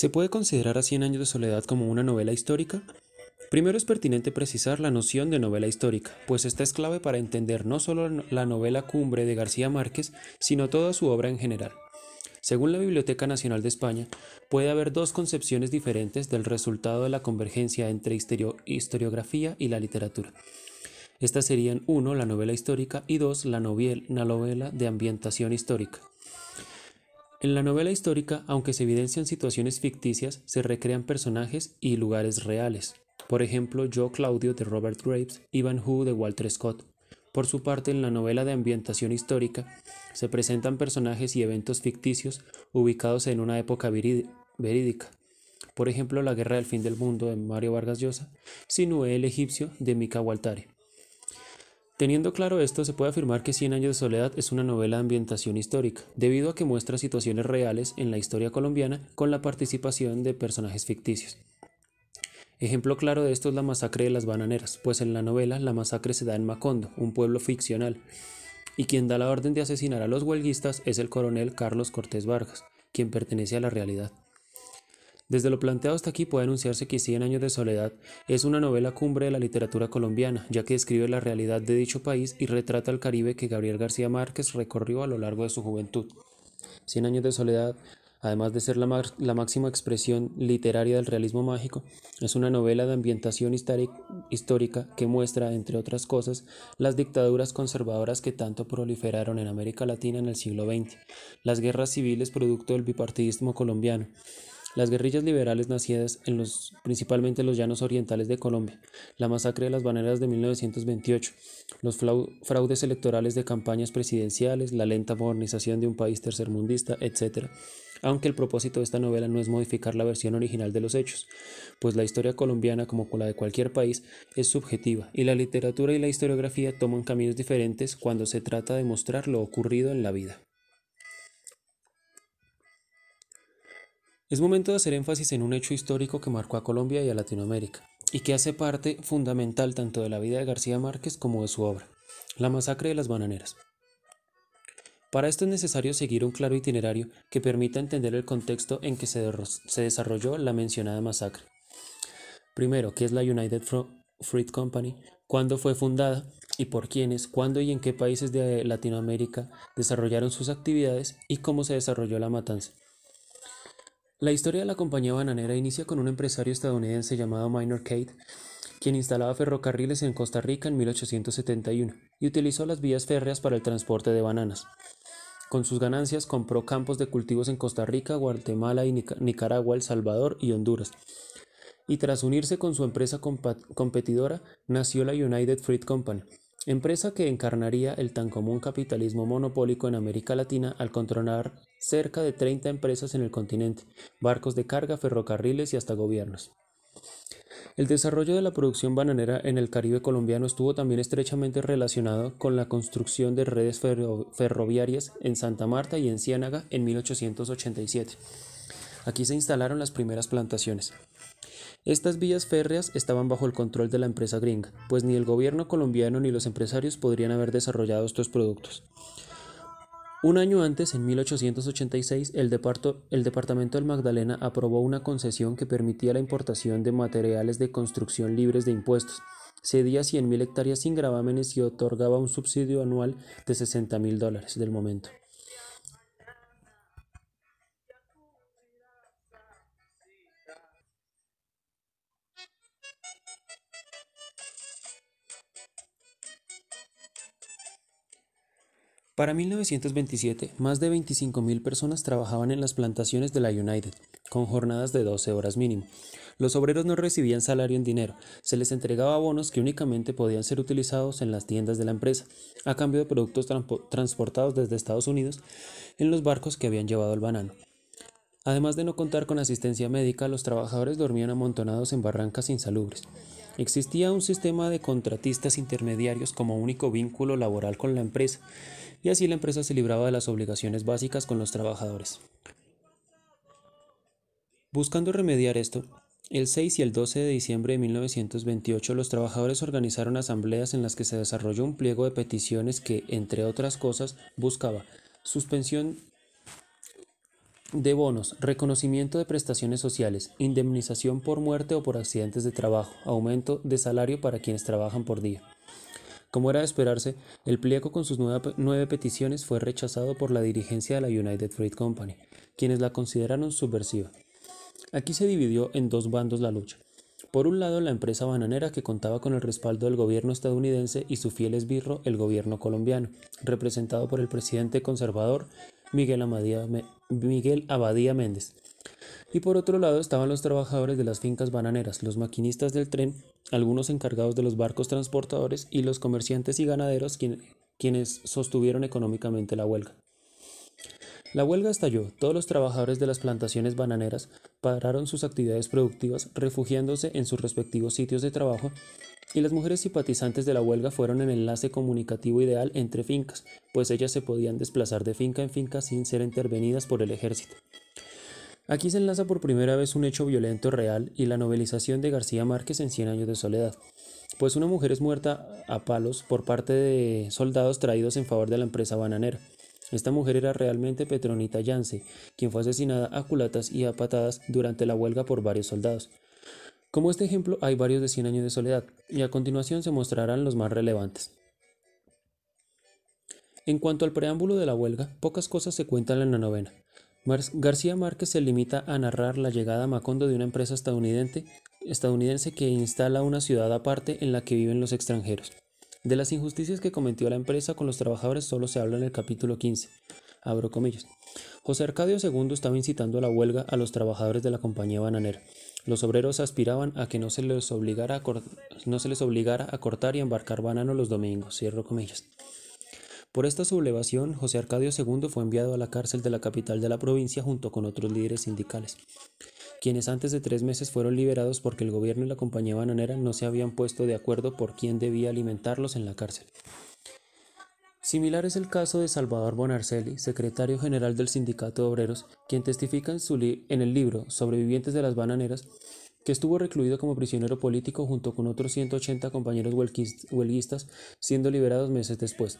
¿Se puede considerar a Cien años de soledad como una novela histórica? Primero es pertinente precisar la noción de novela histórica, pues esta es clave para entender no solo la novela cumbre de García Márquez, sino toda su obra en general. Según la Biblioteca Nacional de España, puede haber dos concepciones diferentes del resultado de la convergencia entre historiografía y la literatura. Estas serían 1. la novela histórica y 2. la novela de ambientación histórica. En la novela histórica, aunque se evidencian situaciones ficticias, se recrean personajes y lugares reales. Por ejemplo, Joe Claudio de Robert Graves y Van de Walter Scott. Por su parte, en la novela de ambientación histórica, se presentan personajes y eventos ficticios ubicados en una época verídica. Por ejemplo, La Guerra del Fin del Mundo de Mario Vargas Llosa, Sinué el Egipcio de Mika Waltari. Teniendo claro esto, se puede afirmar que Cien años de soledad es una novela de ambientación histórica, debido a que muestra situaciones reales en la historia colombiana con la participación de personajes ficticios. Ejemplo claro de esto es la masacre de las bananeras, pues en la novela la masacre se da en Macondo, un pueblo ficcional, y quien da la orden de asesinar a los huelguistas es el coronel Carlos Cortés Vargas, quien pertenece a la realidad. Desde lo planteado hasta aquí puede anunciarse que Cien años de soledad es una novela cumbre de la literatura colombiana, ya que describe la realidad de dicho país y retrata el Caribe que Gabriel García Márquez recorrió a lo largo de su juventud. Cien años de soledad además de ser la, la, máxima expresión literaria del realismo mágico, es una novela de ambientación histórica que muestra, entre otras cosas, las dictaduras conservadoras que tanto proliferaron en América Latina en el siglo XX, las guerras civiles producto del bipartidismo colombiano, las guerrillas liberales nacidas en los principalmente los llanos orientales de Colombia, la masacre de las baneras de 1928, los fraudes electorales de campañas presidenciales, la lenta modernización de un país tercermundista, etc. Aunque el propósito de esta novela no es modificar la versión original de los hechos, pues la historia colombiana, como la de cualquier país, es subjetiva y la literatura y la historiografía toman caminos diferentes cuando se trata de mostrar lo ocurrido en la vida. Es momento de hacer énfasis en un hecho histórico que marcó a Colombia y a Latinoamérica, y que hace parte fundamental tanto de la vida de García Márquez como de su obra, la masacre de las bananeras. Para esto es necesario seguir un claro itinerario que permita entender el contexto en que se, desarrolló la mencionada masacre. Primero, ¿qué es la United Fruit Company? ¿Cuándo fue fundada? ¿Y por quiénes? ¿Cuándo y en qué países de Latinoamérica desarrollaron sus actividades? ¿Y cómo se desarrolló la matanza? La historia de la compañía bananera inicia con un empresario estadounidense llamado Minor Kate, quien instalaba ferrocarriles en Costa Rica en 1871 y utilizó las vías férreas para el transporte de bananas. Con sus ganancias compró campos de cultivos en Costa Rica, Guatemala y Nicaragua, El Salvador y Honduras. Y tras unirse con su empresa competidora, nació la United Fruit Company, empresa que encarnaría el tan común capitalismo monopólico en América Latina al controlar cerca de 30 empresas en el continente, barcos de carga, ferrocarriles y hasta gobiernos. El desarrollo de la producción bananera en el Caribe colombiano estuvo también estrechamente relacionado con la construcción de redes ferroviarias en Santa Marta y en Ciénaga en 1887. Aquí se instalaron las primeras plantaciones. Estas vías férreas estaban bajo el control de la empresa gringa, pues ni el gobierno colombiano ni los empresarios podrían haber desarrollado estos productos. Un año antes, en 1886, el, el, Departamento del Magdalena aprobó una concesión que permitía la importación de materiales de construcción libres de impuestos. Cedía 100.000 hectáreas sin gravámenes y otorgaba un subsidio anual de 60.000 dólares del momento. Para 1927, más de 25.000 personas trabajaban en las plantaciones de la United, con jornadas de 12 horas mínimo. Los obreros no recibían salario en dinero, se les entregaba bonos que únicamente podían ser utilizados en las tiendas de la empresa, a cambio de productos transportados desde Estados Unidos en los barcos que habían llevado el banano. Además de no contar con asistencia médica, los trabajadores dormían amontonados en barrancas insalubres. Existía un sistema de contratistas intermediarios como único vínculo laboral con la empresa, y así la empresa se libraba de las obligaciones básicas con los trabajadores. Buscando remediar esto, el 6 y el 12 de diciembre de 1928 los trabajadores organizaron asambleas en las que se desarrolló un pliego de peticiones que, entre otras cosas, buscaba suspensión de bonos, reconocimiento de prestaciones sociales, indemnización por muerte o por accidentes de trabajo, aumento de salario para quienes trabajan por día. Como era de esperarse, el pliego con sus nueve peticiones fue rechazado por la dirigencia de la United Freight Company, quienes la consideraron subversiva. Aquí se dividió en dos bandos la lucha. Por un lado, la empresa bananera que contaba con el respaldo del gobierno estadounidense y su fiel esbirro, el gobierno colombiano, representado por el presidente conservador Miguel Abadía, Miguel Abadía Méndez. Y por otro lado estaban los trabajadores de las fincas bananeras, los maquinistas del tren, algunos encargados de los barcos transportadores y los comerciantes y ganaderos quienes sostuvieron económicamente la huelga. La huelga estalló, todos los trabajadores de las plantaciones bananeras pararon sus actividades productivas refugiándose en sus respectivos sitios de trabajo y las mujeres simpatizantes de la huelga fueron el enlace comunicativo ideal entre fincas, pues ellas se podían desplazar de finca en finca sin ser intervenidas por el ejército. Aquí se enlaza por primera vez un hecho violento real y la novelización de García Márquez en Cien años de soledad, pues una mujer es muerta a palos por parte de soldados traídos en favor de la empresa bananera. Esta mujer era realmente Petronita Yance, quien fue asesinada a culatas y a patadas durante la huelga por varios soldados. Como este ejemplo, hay varios de 100 años de soledad, y a continuación se mostrarán los más relevantes. En cuanto al preámbulo de la huelga, pocas cosas se cuentan en la novena. García Márquez se limita a narrar la llegada a Macondo de una empresa estadounidense, estadounidense que instala una ciudad aparte en la que viven los extranjeros. De las injusticias que cometió la empresa con los trabajadores solo se habla en el capítulo 15, Abro comillas. José Arcadio II estaba incitando a la huelga a los trabajadores de la compañía bananera. Los obreros aspiraban a que no se les obligara a, no se les obligara a cortar y embarcar banano los domingos. Cierro comillas. Por esta sublevación, José Arcadio II fue enviado a la cárcel de la capital de la provincia junto con otros líderes sindicales, quienes antes de tres meses fueron liberados porque el gobierno y la compañía bananera no se habían puesto de acuerdo por quién debía alimentarlos en la cárcel. Similar es el caso de Salvador Bonarcelli, secretario general del Sindicato de Obreros, quien testifica en, el libro Sobrevivientes de las Bananeras que estuvo recluido como prisionero político junto con otros 180 compañeros huelguistas, siendo liberados meses después.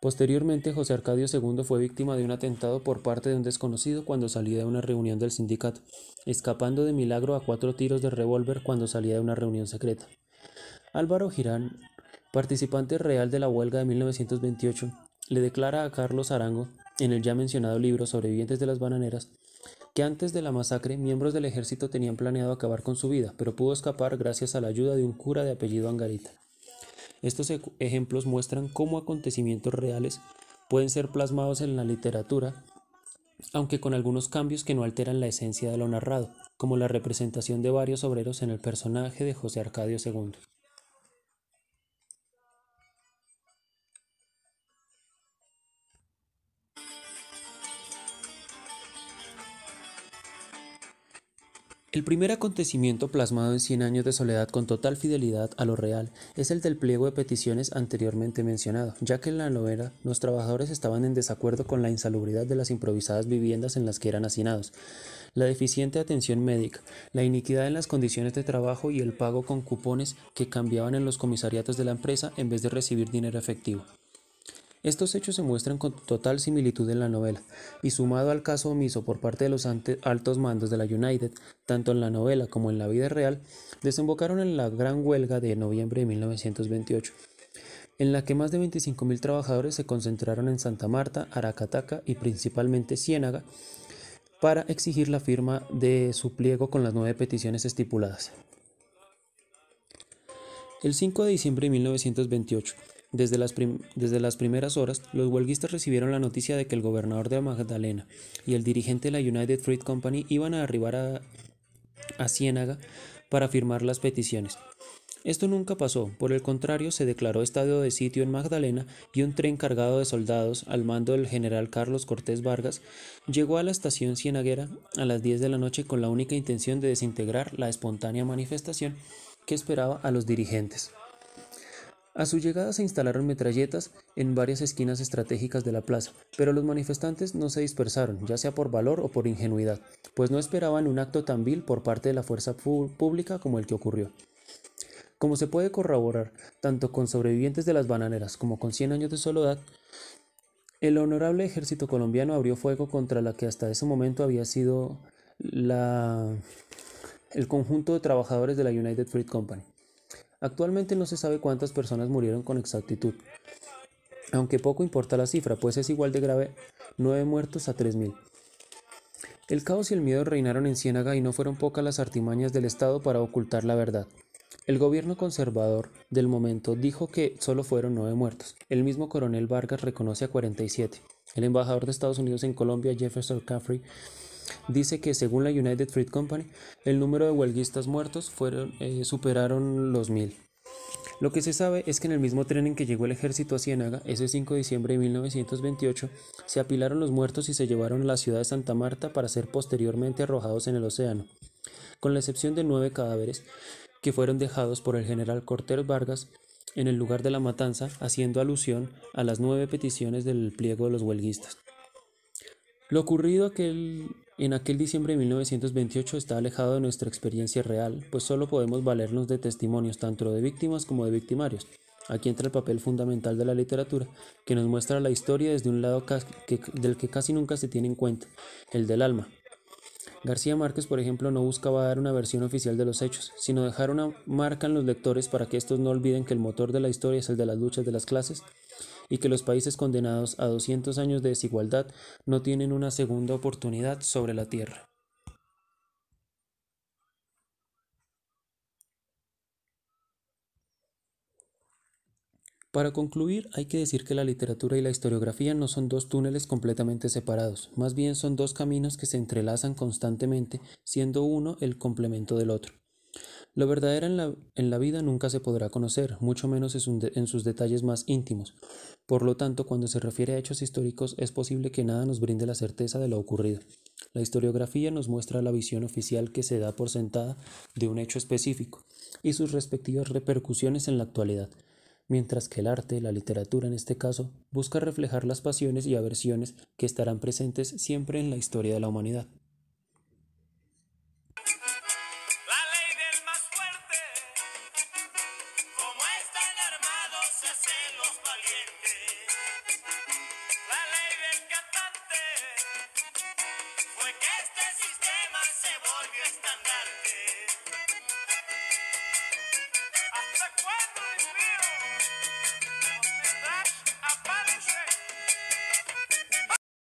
Posteriormente, José Arcadio II fue víctima de un atentado por parte de un desconocido cuando salía de una reunión del sindicato, escapando de milagro a cuatro tiros de revólver cuando salía de una reunión secreta. Álvaro Girán participante real de la huelga de 1928, le declara a Carlos Arango, en el ya mencionado libro Sobrevivientes de las Bananeras, que antes de la masacre miembros del ejército tenían planeado acabar con su vida, pero pudo escapar gracias a la ayuda de un cura de apellido Angarita. Estos ejemplos muestran cómo acontecimientos reales pueden ser plasmados en la literatura, aunque con algunos cambios que no alteran la esencia de lo narrado, como la representación de varios obreros en el personaje de José Arcadio II. El primer acontecimiento plasmado en 100 años de soledad con total fidelidad a lo real es el del pliego de peticiones anteriormente mencionado, ya que en la novela los trabajadores estaban en desacuerdo con la insalubridad de las improvisadas viviendas en las que eran hacinados, la deficiente atención médica, la iniquidad en las condiciones de trabajo y el pago con cupones que cambiaban en los comisariatos de la empresa en vez de recibir dinero efectivo. Estos hechos se muestran con total similitud en la novela, y sumado al caso omiso por parte de los altos mandos de la United, tanto en la novela como en la vida real, desembocaron en la gran huelga de noviembre de 1928 en la que más de 25.000 trabajadores se concentraron en Santa Marta, Aracataca y principalmente Ciénaga para exigir la firma de su pliego con las nueve peticiones estipuladas. El 5 de diciembre de 1928, desde las, primeras horas, los huelguistas recibieron la noticia de que el gobernador de Magdalena y el dirigente de la United Fruit Company iban a arribar a, Ciénaga para firmar las peticiones. Esto nunca pasó, por el contrario se declaró estado de sitio en Magdalena y un tren cargado de soldados al mando del general Carlos Cortés Vargas llegó a la estación Cienaguera a las 10 de la noche con la única intención de desintegrar la espontánea manifestación que esperaba a los dirigentes. A su llegada se instalaron metralletas en varias esquinas estratégicas de la plaza, pero los manifestantes no se dispersaron, ya sea por valor o por ingenuidad, pues no esperaban un acto tan vil por parte de la fuerza pública como el que ocurrió. Como se puede corroborar, tanto con sobrevivientes de las bananeras como con 100 años de soledad, el honorable ejército colombiano abrió fuego contra la que hasta ese momento había sido la... el conjunto de trabajadores de la United Fruit Company. Actualmente no se sabe cuántas personas murieron con exactitud, aunque poco importa la cifra, pues es igual de grave 9 muertos a 3.000. El caos y el miedo reinaron en Ciénaga y no fueron pocas las artimañas del Estado para ocultar la verdad. El gobierno conservador del momento dijo que solo fueron nueve muertos. El mismo coronel Vargas reconoce a 47. El embajador de Estados Unidos en Colombia, Jefferson Caffrey, dice que según la United Fruit Company, el número de huelguistas muertos fueron, eh, superaron los mil. Lo que se sabe es que en el mismo tren en que llegó el ejército a Ciénaga, ese 5 de diciembre de 1928, se apilaron los muertos y se llevaron a la ciudad de Santa Marta para ser posteriormente arrojados en el océano. Con la excepción de nueve cadáveres, que fueron dejados por el general Cortés Vargas en el lugar de la matanza, haciendo alusión a las nueve peticiones del pliego de los huelguistas. Lo ocurrido aquel en aquel diciembre de 1928 está alejado de nuestra experiencia real, pues solo podemos valernos de testimonios tanto de víctimas como de victimarios. Aquí entra el papel fundamental de la literatura, que nos muestra la historia desde un lado del que casi nunca se tiene en cuenta, el del alma. García Márquez, por ejemplo, no buscaba dar una versión oficial de los hechos, sino dejar una marca en los lectores para que estos no olviden que el motor de la historia es el de las luchas de las clases, y que los países condenados a 200 años de desigualdad no tienen una segunda oportunidad sobre la Tierra. Para concluir, hay que decir que la literatura y la historiografía no son dos túneles completamente separados, más bien son dos caminos que se entrelazan constantemente, siendo uno el complemento del otro. Lo verdadero en la, en la, vida nunca se podrá conocer, mucho menos en sus detalles más íntimos. Por lo tanto, cuando se refiere a hechos históricos, es posible que nada nos brinde la certeza de lo ocurrido. La historiografía nos muestra la visión oficial que se da por sentada de un hecho específico y sus respectivas repercusiones en la actualidad, mientras que el arte, la literatura en este caso, busca reflejar las pasiones y aversiones que estarán presentes siempre en la historia de la humanidad.